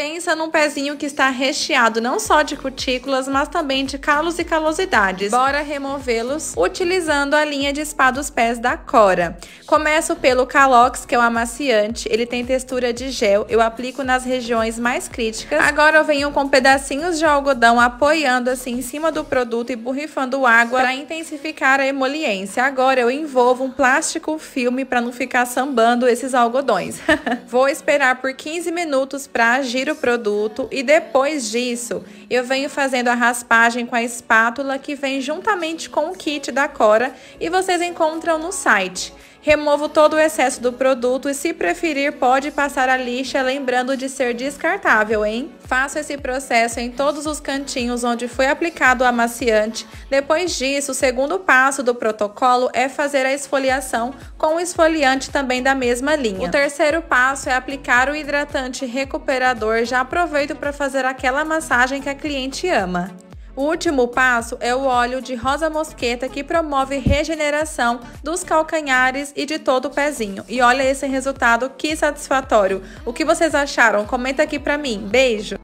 pensa num pezinho que está recheado não só de cutículas, mas também de calos e calosidades. Bora removê-los utilizando a linha de spa dos pés da Cora. Começo pelo Calox, que é um amaciante, ele tem textura de gel, eu aplico nas regiões mais críticas. Agora eu venho com pedacinhos de algodão apoiando assim em cima do produto e borrifando água para intensificar a emoliência. Agora eu envolvo um plástico filme para não ficar sambando esses algodões. Vou esperar por 15 minutos para agir o produto e depois disso eu venho fazendo a raspagem com a espátula que vem juntamente com o kit da Cora e vocês encontram no site. Removo todo o excesso do produto e, se preferir, pode passar a lixa, lembrando de ser descartável, hein? Faço esse processo em todos os cantinhos onde foi aplicado o amaciante. Depois disso, o segundo passo do protocolo é fazer a esfoliação com o esfoliante também da mesma linha. O terceiro passo é aplicar o hidratante recuperador. Já aproveito para fazer aquela massagem que a cliente ama. O último passo é o óleo de rosa mosqueta que promove regeneração dos calcanhares e de todo o pezinho. E olha esse resultado que satisfatório. O que vocês acharam? Comenta aqui para mim. Beijo.